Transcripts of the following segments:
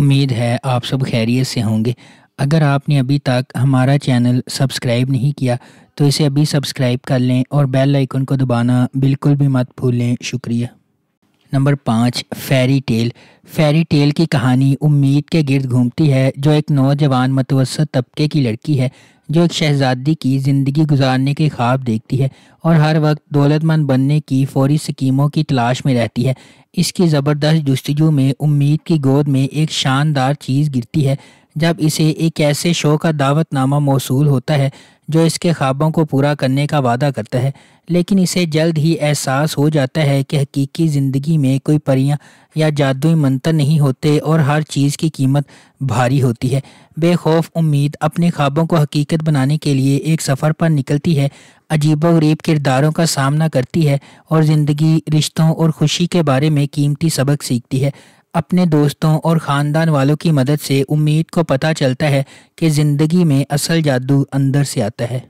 उम्मीद है आप सब खैरियत से होंगे अगर आपने अभी तक हमारा चैनल सब्सक्राइब नहीं किया तो इसे अभी सब्सक्राइब कर लें और बेल आइकन को दबाना बिल्कुल भी मत भूलें शुक्रिया नंबर पाँच फेरी टेल फेरी टेल की कहानी उम्मीद के गिरद घूमती है जो एक नौजवान मतवसत तबके की लड़की है जो एक शहजादी की ज़िंदगी गुजारने के ख्वाब देखती है और हर वक्त दौलतमंद बनने की फौरी स्कीमों की तलाश में रहती है इसकी ज़बरदस्त जस्तजू में उम्मीद की गोद में एक शानदार चीज़ गिरती है जब इसे एक ऐसे शो का दावतनामा मौसू होता है जो इसके ख्वाबों को पूरा करने का वादा करता है लेकिन इसे जल्द ही एहसास हो जाता है कि हकीकी ज़िंदगी में कोई परियां या जादुई मंत्र नहीं होते और हर चीज़ की कीमत भारी होती है बेखौफ उम्मीद अपने ख्वाबों को हकीकत बनाने के लिए एक सफ़र पर निकलती है अजीबो गरीब किरदारों का सामना करती है और ज़िंदगी रिश्तों और खुशी के बारे में कीमती सबक सीखती है अपने दोस्तों और ख़ानदान वालों की मदद से उम्मीद को पता चलता है कि ज़िंदगी में असल जादू अंदर से आता है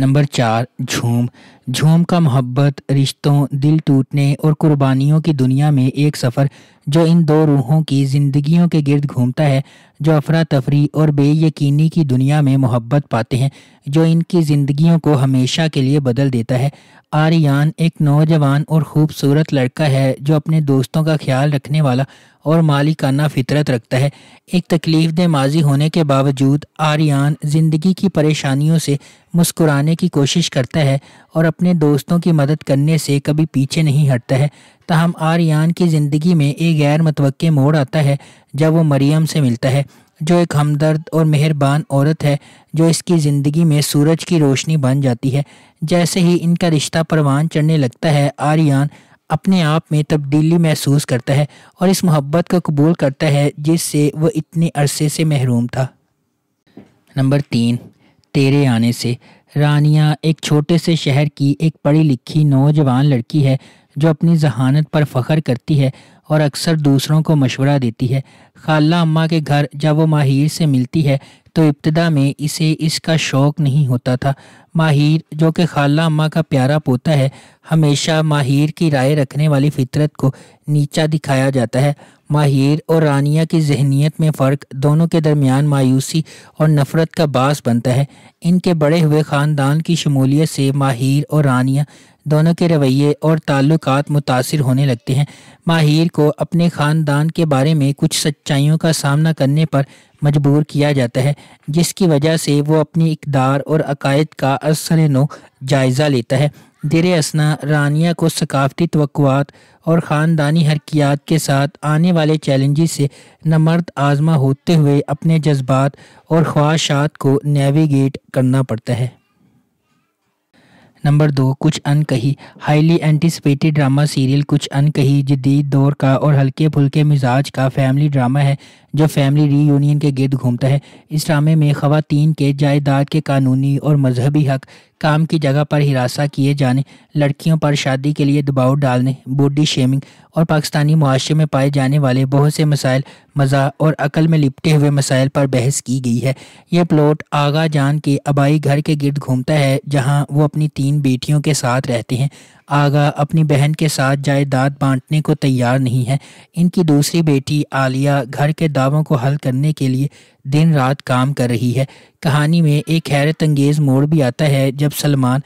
नंबर चार झूम झूम का मोहब्बत रिश्तों दिल टूटने और कुर्बानियों की दुनिया में एक सफ़र जो इन दो रूहों की ज़िंदगियों के गिरद घूमता है जो अफरा तफरी और बेयकीनी की दुनिया में मोहब्बत पाते हैं जो इनकी ज़िंदगियों को हमेशा के लिए बदल देता है आर्यन एक नौजवान और ख़ूबसूरत लड़का है जो अपने दोस्तों का ख्याल रखने वाला और मालिकाना फितरत रखता है एक तकलीफ माजी होने के बावजूद आर्यन ज़िंदगी की परेशानियों से मुस्कुराने की कोशिश करता है और अपने दोस्तों की मदद करने से कभी पीछे नहीं हटता है तहम आर्यान की ज़िंदगी में एक गैर मतवक़ मोड़ आता है जब वो मरियम से मिलता है जो एक हमदर्द और मेहरबान औरत है जो इसकी ज़िंदगी में सूरज की रोशनी बन जाती है जैसे ही इनका रिश्ता परवान चढ़ने लगता है आर्यान अपने आप में तब्दीली महसूस करता है और इस मोहब्बत को कबूल करता है जिससे वह इतने अरसे से महरूम था नंबर तीन तेरे आने से रानिया एक छोटे से शहर की एक पढ़ी लिखी नौजवान लड़की है जो अपनी जहानत पर फ़ख्र करती है और अक्सर दूसरों को मशवरा देती है खाला अम्मा के घर जब वो माहिर से मिलती है तो इब्तदा में इसे इसका शौक़ नहीं होता था माहिर जो कि खाला अम्मा का प्यारा पोता है हमेशा माहिर की राय रखने वाली फितरत को नीचा दिखाया जाता है माहिर और रानिया की जहनीत में फ़र्क दोनों के दरमियान मायूसी और नफ़रत का बास बनता है इनके बड़े हुए ख़ानदान की शमूलियत से माहिर और रानिया दोनों के रवैये और ताल्लुक मुतासर होने लगते हैं माहिर को अपने ख़ानदान के बारे में कुछ सच्चाइयों का सामना करने पर मजबूर किया जाता है जिसकी वजह से वो अपनी इकदार और अकायद का असर नो जायज़ा लेता है दिर असना रानिया को सकाफती तवक़ात और ख़ानदानी हरकियात के साथ आने वाले चैलेंज से नमर्द आज़मा होते हुए अपने जज्बात और ख्वाहत को नेविगेट करना पड़ता है नंबर दो कुछ अनकही हाईली एंटिसपेटेड ड्रामा सीरियल कुछ अनकही जदीद दौर का और हल्के फुल्के मिजाज का फैमिली ड्रामा है जो फैमिली रीयूनियन के गिर्द घूमता है इस ड्रामे में खातन के जायदाद के कानूनी और मजहबी हक काम की जगह पर हिरासा किए जाने लड़कियों पर शादी के लिए दबाव डालने बॉडी शेमिंग और पाकिस्तानी मुआरे में पाए जाने वाले बहुत से मसाइल मज़ा और अकल में लिपटे हुए मसाइल पर बहस की गई है यह प्लॉट आगा जान के आबाई घर के गिर्द घूमता है जहाँ वो अपनी तीन बेटियों के साथ रहते हैं आगा अपनी बहन के साथ जायदाद बांटने को तैयार नहीं है इनकी दूसरी बेटी आलिया घर के दावों को हल करने के लिए दिन रात काम कर रही है कहानी में एक हैरत अंगेज मोड़ भी आता है जब सलमान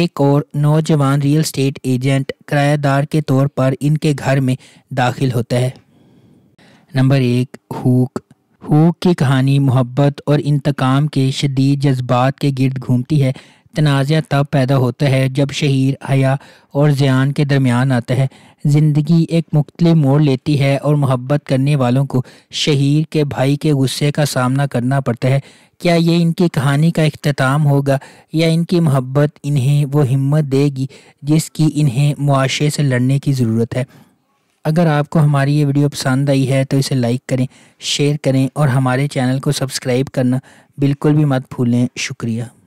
एक और नौजवान रियल स्टेट एजेंट किरायादार के तौर पर इनके घर में दाखिल होता है नंबर एक हुक हुक की कहानी मोहब्बत और इंतकाम के शदीद जज्बात के गिरद घूमती है तनाज़ तब पैदा होता है जब शहीर हया और ज्यान के दरमियान आता है ज़िंदगी एक मुख्तल मोड़ लेती है और मोहब्बत करने वालों को शहीर के भाई के गुस्से का सामना करना पड़ता है क्या ये इनकी कहानी का अख्ताम होगा या इनकी मोहब्बत इन्हें वो हिम्मत देगी जिसकी इन्हें मुआशे से लड़ने की ज़रूरत है अगर आपको हमारी ये वीडियो पसंद आई है तो इसे लाइक करें शेयर करें और हमारे चैनल को सब्सक्राइब करना बिल्कुल भी मत भूलें शुक्रिया